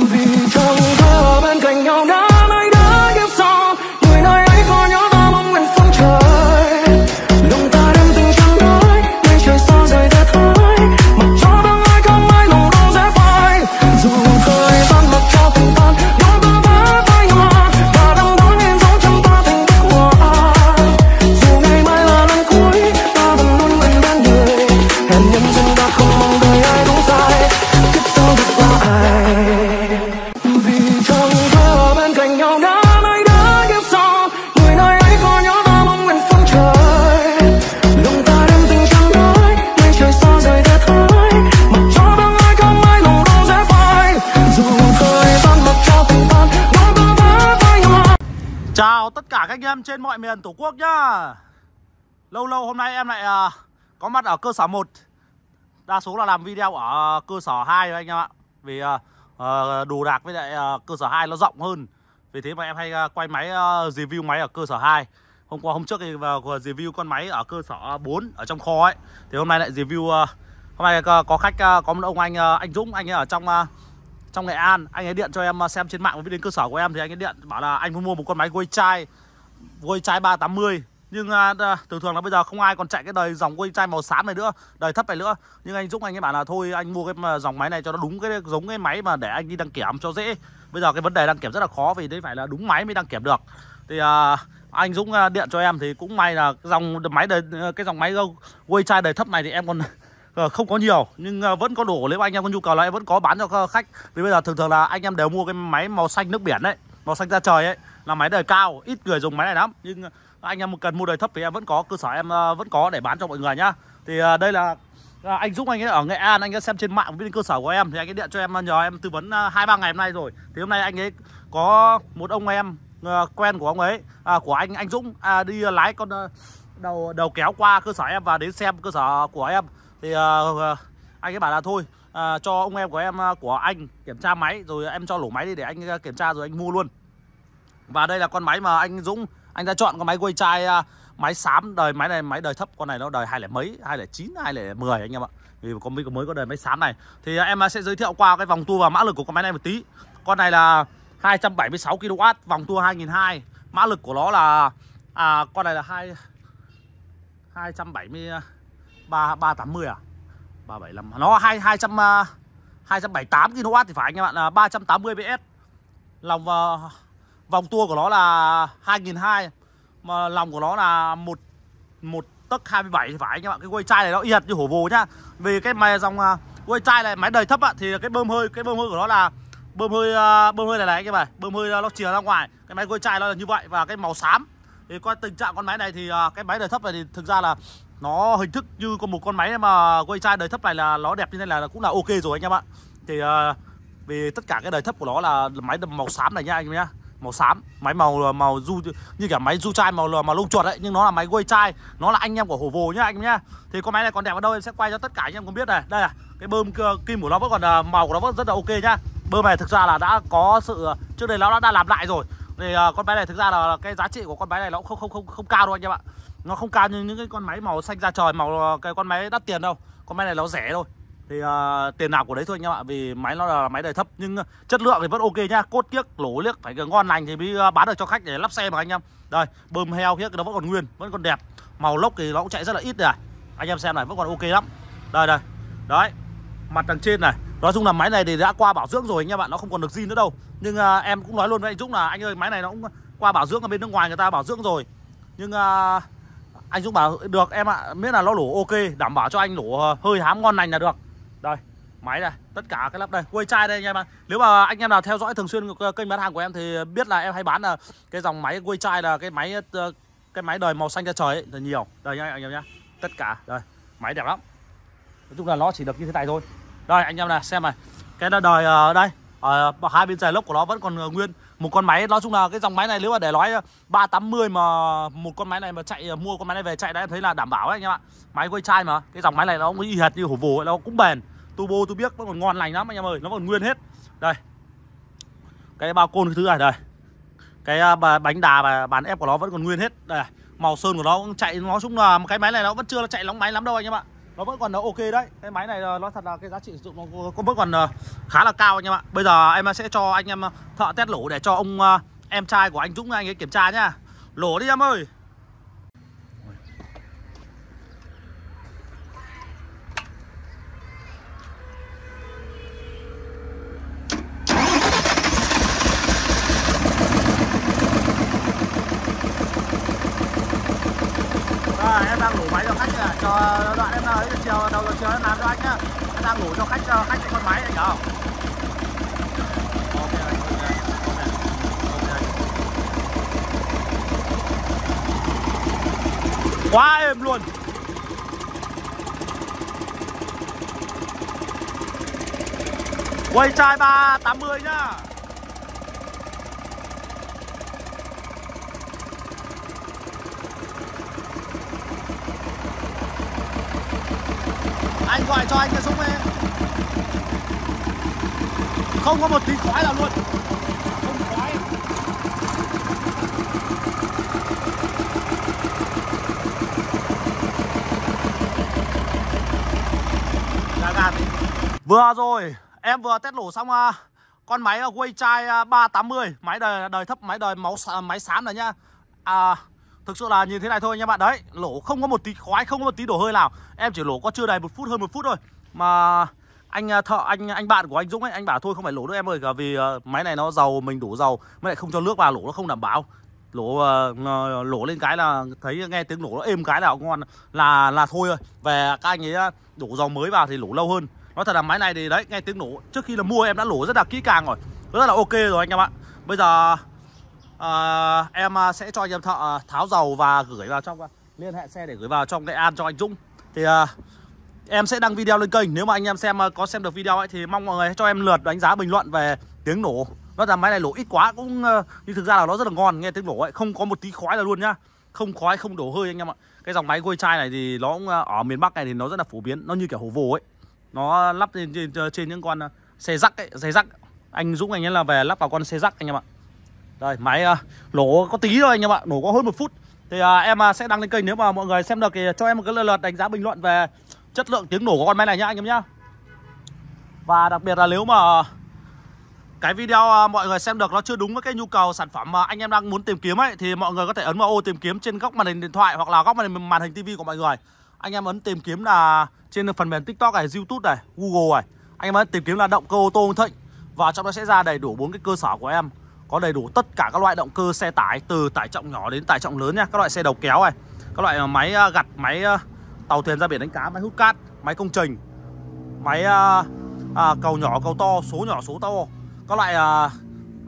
vì trong đó anh em trên mọi miền Tổ quốc nhá Lâu lâu hôm nay em lại à, có mặt ở cơ sở 1 Đa số là làm video ở cơ sở 2 rồi anh em ạ Vì à, ờ, đồ đạc với lại à, cơ sở 2 nó rộng hơn Vì thế mà em hay quay máy review máy ở cơ sở 2 Hôm qua hôm trước thì vào review con máy ở cơ sở 4 ở trong kho ấy Thì hôm nay lại review Hôm nay có khách có một ông anh anh Dũng anh ấy ở trong trong Nghệ An Anh ấy điện cho em xem trên mạng đến cơ sở của em thì anh ấy điện bảo là anh muốn mua một con máy quay chai quay chai 380 nhưng à, thường thường là bây giờ không ai còn chạy cái đời dòng quay chai màu xám này nữa đời thấp này nữa nhưng anh Dũng anh ấy bảo là thôi anh mua cái à, dòng máy này cho nó đúng cái giống cái máy mà để anh đi đăng kiểm cho dễ bây giờ cái vấn đề đăng kiểm rất là khó vì đấy phải là đúng máy mới đăng kiểm được thì à, anh Dũng à, điện cho em thì cũng may là dòng máy đời à, cái dòng máy quay chai đời thấp này thì em còn ờ, không có nhiều nhưng vẫn có đủ nếu anh em có nhu cầu là em vẫn có bán cho khách vì bây giờ thường thường là anh em đều mua cái máy màu xanh nước biển đấy màu xanh da trời ấy là máy đời cao ít người dùng máy này lắm nhưng anh em cần mua đời thấp thì em vẫn có cơ sở em ờ, vẫn có để bán cho mọi người nhá thì ờ, đây là ờ, anh Dũng anh ấy ở Nghệ An anh ấy xem trên mạng bên cơ sở của em thì anh ấy điện cho em nhờ em tư vấn hai ba ngày hôm nay rồi thì hôm nay anh ấy có một ông em quen của ông ấy à, của anh anh Dũng à, đi lái con đầu đầu kéo qua cơ sở em và đến xem cơ sở của em thì anh ấy bảo là thôi à, cho ông em của em của anh kiểm tra máy rồi em cho lỗ máy đi để anh kiểm tra rồi anh mua luôn và đây là con máy mà anh Dũng Anh đã chọn con máy quay chai à, Máy xám đời máy này máy đời thấp con này nó đời hai lẻ mấy hai lẻ chín hai lẻ mười anh em ạ vì con mới có đời máy xám này thì à, em à, sẽ giới thiệu qua cái vòng tua và mã lực của con máy này một tí con này là 276 kW vòng tua 2002 mã lực của nó là à, con này là hai 270 3 380 à 375 nó 2 200 278 kW thì phải anh em ạ là 380 PS lòng vào Vòng tua của nó là 2002 Mà lòng của nó là một một tấc 27 thì phải anh em ạ. Cái quay chai này nó yệt như hổ vồ nhá. Vì cái máy dòng à, quay chai này máy đầy thấp ạ thì cái bơm hơi cái bơm hơi của nó là bơm hơi à, bơm hơi này này anh em ạ. Bơm hơi à, nó chìa ra ngoài. Cái máy quay chai nó là như vậy và cái màu xám. Thì qua tình trạng con máy này thì cái máy đời thấp này thì thực ra là nó hình thức như có một con máy mà quay chai đời thấp này là nó đẹp như thế này là cũng là ok rồi anh em ạ. Thì vì tất cả cái đời thấp của nó là máy màu xám này nha anh em nhá màu xám máy màu màu du như cả máy du chai màu màu lông chuột đấy nhưng nó là máy quay chai nó là anh em của hồ vồ nhá anh em nhá thì con máy này còn đẹp ở đâu em sẽ quay cho tất cả anh em cũng biết này đây là cái bơm kim của nó vẫn còn à, màu của nó vẫn rất là ok nhá bơm này thực ra là đã có sự à, trước đây nó đã, làm lại rồi thì à, con máy này thực ra là cái giá trị của con máy này nó không không không không cao đâu anh em ạ nó không cao như những cái con máy màu xanh da trời màu cái con máy đắt tiền đâu con máy này nó rẻ thôi thì uh, tiền nào của đấy thôi anh em ạ vì máy nó là máy đời thấp nhưng ờ, chất lượng thì vẫn ok nhá cốt kiếc lỗ liếc phải ngon lành thì mới ờ, bán được cho khách để lắp xe mà anh em đây bơm heo kiếc nó vẫn còn nguyên vẫn còn đẹp màu lốc thì nó cũng chạy rất là ít này anh em xem này vẫn còn ok lắm đây đây đấy mặt đằng trên này nói chung là máy này thì đã qua bảo dưỡng rồi anh em bạn nó không còn được gì nữa đâu nhưng uh, em cũng nói luôn với anh Dũng là anh ơi máy này nó cũng qua bảo dưỡng ở bên nước ngoài người ta bảo dưỡng rồi nhưng uh, anh Dũng bảo được em ạ miễn là nó lỗ ok đảm bảo cho anh lỗ hơi hám ngon lành là được đây máy này tất cả cái lắp đây quay chai đây anh em ạ nếu mà anh em nào theo dõi thường xuyên kênh bán hàng của em thì biết là em hay bán là cái dòng máy quay chai là cái máy ờ, cái máy đời màu xanh ra trời ấy, là nhiều đây nhá anh em nhá tất cả đây máy đẹp lắm nói chung là nó chỉ được như thế này thôi đây anh em này xem này cái đời ở ờ, đây ở ờ, hai bên dài lốc của nó vẫn còn nguyên một con máy nói chung là cái dòng máy này nếu mà để nói 380 mà một con máy này mà chạy mua con máy này về chạy đấy em thấy là đảm bảo đấy anh em ạ máy quay chai mà cái dòng máy này nó cũng y hệt như hổ vồ nó cũng bền Turbo tôi biết vẫn còn ngon lành lắm anh em ơi Nó còn nguyên hết Đây Cái bao côn thứ này đây Cái à, bánh đà và bàn ép của nó vẫn còn nguyên hết Đây Màu sơn của nó cũng chạy nó chung là cái máy này nó vẫn chưa chạy nóng máy lắm đâu anh em ạ nó vẫn còn ok đấy cái máy này nó thật là cái giá trị sử dụng nó cũng vẫn còn à, khá là cao anh em ạ bây giờ em sẽ cho anh em à, thợ test lỗ để cho ông em trai của anh Dũng anh ấy kiểm tra nhá lỗ đi em ơi hát cho con máy này không? Ok, ok, ok, ok. Quá êm luôn. Quay chai 380 nhá. anh gọi cho anh cái Dũng em không có một tí khoái nào luôn không khói gà gà thì vừa rồi em vừa test nổ xong à, con máy quay chai 380 máy đời đời thấp máy đời máu máy xám rồi nhá à, thực sự là nhìn thế này thôi nha bạn đấy lỗ không có một tí khói không có một tí đổ hơi nào em chỉ lỗ có chưa đầy một phút hơn một phút thôi mà anh à, thợ anh anh bạn của anh Dũng ấy anh bảo thôi không phải lỗ nữa em ơi cả vì à, máy này nó dầu mình đổ dầu mới lại không cho nước vào lỗ nó không đảm bảo lỗ à, lỗ lên cái là thấy nghe tiếng lỗ nó êm cái là ngon là là thôi rồi về các anh ấy đổ dầu mới vào thì lỗ lâu hơn nói thật là máy này thì đấy nghe tiếng nổ trước khi là mua em đã lỗ rất là kỹ càng rồi rất là ok rồi anh em ạ bây giờ à, em sẽ cho anh em thợ tháo dầu và gửi vào trong liên hệ xe để gửi vào trong cái an cho anh dũng thì à, Em sẽ đăng video lên kênh Nếu mà anh em xem ờ, có xem được video ấy Thì mong mọi người cho em lượt đánh giá bình luận về tiếng nổ Nó là máy này nổ ít quá cũng ờ, Nhưng thực ra là nó rất là ngon Nghe tiếng nổ ấy không có một tí khói là luôn nhá Không khói không đổ hơi anh em ạ Cái dòng máy quay chai này thì nó cũng ờ, ở miền Bắc này thì nó rất là phổ biến Nó như kiểu hổ vồ ấy Nó lắp trên, trên, trên những con xe rắc ấy Xe rắc Anh Dũng anh ấy là về lắp vào con xe rắc anh em ạ Đây máy nổ có tí thôi anh em ạ Nổ có hơn một phút thì à, em sẽ đăng lên kênh nếu mà mọi người xem được thì cho em một cái lượt đánh giá bình luận về chất lượng tiếng nổ của con máy này nhá anh em nhá và đặc biệt là nếu mà cái video à, mọi người xem được nó chưa đúng với cái nhu cầu sản phẩm mà anh em đang muốn tìm kiếm ấy thì mọi người có thể ấn vào ô tìm kiếm trên góc màn hình điện thoại hoặc là góc màn hình màn hình tivi của mọi người. Anh em ấn tìm kiếm là trên phần mềm TikTok này, YouTube này, Google này. Anh em ấn tìm kiếm là động cơ ô tô Thịnh và trong đó sẽ ra đầy đủ bốn cái cơ sở của em. Có đầy đủ tất cả các loại động cơ xe tải từ tải trọng nhỏ đến tải trọng lớn nha, các loại xe đầu kéo này, các loại máy à, gặt, máy à, tàu thuyền ra biển đánh cá máy hút cát máy công trình máy à, à, cầu nhỏ cầu to số nhỏ số to các loại à,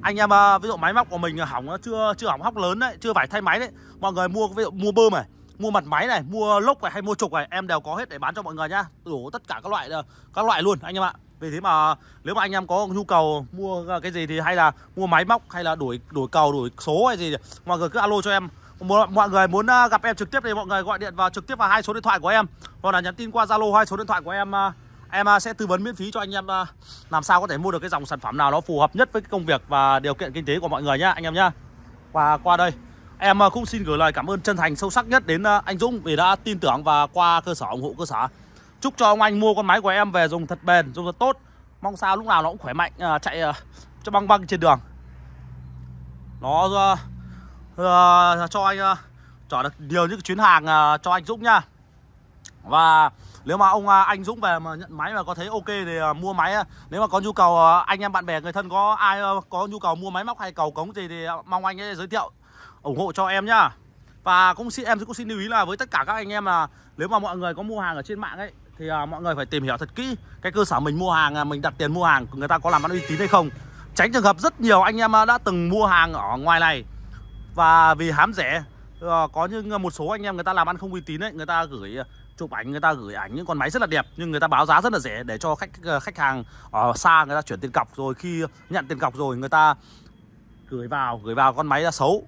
anh em à, ví dụ máy móc của mình hỏng chưa chưa hỏng hóc lớn đấy chưa phải thay máy đấy mọi người mua ví dụ mua bơm này mua mặt máy này mua lốc này hay mua trục này em đều có hết để bán cho mọi người nhá đủ tất cả các loại à, các loại luôn anh em ạ vì thế mà nếu mà anh em có nhu cầu mua à, cái gì thì hay là mua máy móc hay là đổi đổi cầu đổi số hay gì mọi người cứ alo cho em mọi người muốn à, gặp em trực tiếp thì mọi người gọi điện vào trực tiếp vào hai số điện thoại của em hoặc là nhắn tin qua zalo hai số điện thoại của em à, em à, sẽ tư vấn miễn phí cho anh em làm sao có thể mua được cái dòng sản phẩm nào nó phù hợp nhất với cái công việc và điều kiện kinh tế của mọi người nhá anh em nhá và qua đây em cũng xin gửi lời cảm ơn chân thành sâu sắc nhất đến anh Dũng vì đã tin tưởng và qua cơ sở ủng hộ cơ sở chúc cho ông anh mua con máy của em về dùng thật bền dùng thật tốt mong sao lúc nào nó cũng khỏe mạnh chạy cho băng băng trên đường nó uh, cho anh uh, ờ, chở được điều những chuyến hàng uh, cho anh Dũng nha và nếu mà ông anh Dũng về mà nhận máy mà có thấy ok thì mua máy nếu mà có nhu cầu anh em bạn bè người thân có ai có nhu cầu mua máy móc hay cầu cống gì thì mong anh ấy giới thiệu ủng hộ cho em nhá và cũng xin em cũng xin lưu ý là với tất cả các anh em là nếu mà mọi người có mua hàng ở trên mạng ấy thì mọi người phải tìm hiểu thật kỹ cái cơ sở mình mua hàng mình đặt tiền mua hàng người ta có làm ăn uy tín hay không tránh trường hợp rất nhiều anh em đã từng mua hàng ở ngoài này và vì hám rẻ ờ, có những ờ, một số anh em người ta làm ăn không uy tín đấy người ta gửi ờ, chụp ảnh người ta gửi ảnh những con máy rất là đẹp nhưng người ta báo giá rất là rẻ để cho khách khách hàng ở xa người ta chuyển tiền cọc rồi khi nhận tiền cọc rồi người ta gửi vào gửi vào con máy là xấu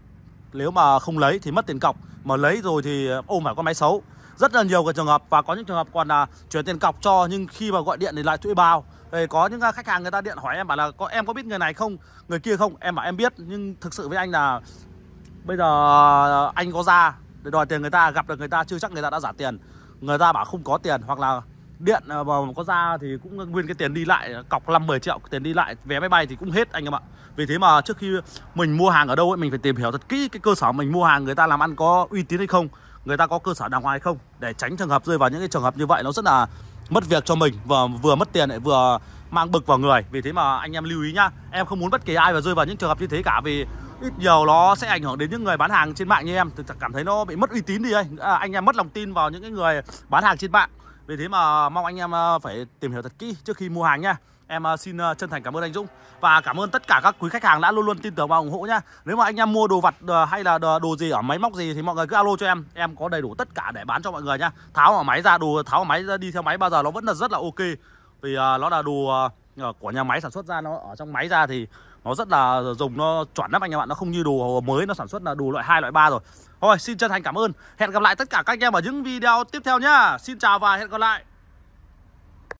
nếu mà không lấy thì mất tiền cọc mà lấy rồi thì ôm phải con máy xấu rất là nhiều cái trường hợp và có những trường hợp còn là chuyển tiền cọc cho nhưng khi mà gọi điện thì lại thuê bao thì có những à, khách hàng người ta điện hỏi em bảo là có em có biết người này không người kia không em bảo em biết nhưng thực sự với anh là Bây giờ ờ, anh có ra để đòi tiền người ta gặp được người ta chưa chắc người ta đã giả tiền người ta bảo không có tiền hoặc là điện ờ, mà có ra thì cũng nguyên cái tiền đi lại cọc 5 10 triệu tiền đi lại vé máy bay thì cũng hết anh em ạ vì thế mà trước khi mình mua hàng ở đâu ấy mình phải tìm hiểu thật kỹ cái cơ sở mình mua hàng người ta làm ăn có uy tín hay không người ta có cơ sở đàng hoàng hay không để tránh trường hợp rơi vào những cái trường hợp như vậy nó rất là mất việc cho mình vừa vừa mất tiền lại vừa mang bực vào người vì thế mà anh em lưu ý nhá em không muốn bất kỳ ai mà rơi vào những trường hợp như thế cả vì ít nhiều nó sẽ ảnh hưởng đến những người bán hàng trên mạng như em thì cảm thấy nó bị mất uy tín đi ấy. à, anh em mất lòng tin vào những cái người bán hàng trên mạng vì thế mà mong anh em ờ, phải tìm hiểu thật kỹ trước khi mua hàng nha Em ờ, xin ờ, chân thành cảm ơn anh Dũng Và cảm ơn tất cả các quý khách hàng đã luôn luôn tin tưởng và ủng hộ nhá Nếu mà anh em mua đồ vặt hay là đồ gì ở máy móc gì Thì mọi người cứ alo cho em Em có đầy đủ tất cả để bán cho mọi người nhá Tháo ở máy ra đồ tháo ở máy ra đi theo máy bao giờ nó vẫn là rất là ok Vì nó là đồ của nhà máy sản xuất ra Nó ở trong máy ra thì nó rất là dùng nó chuẩn lắm anh em bạn nó không như đồ mới nó sản xuất là đồ loại hai loại ba rồi thôi xin chân thành cảm ơn hẹn gặp lại tất cả các anh em ở những video tiếp theo nhá xin chào và hẹn gặp lại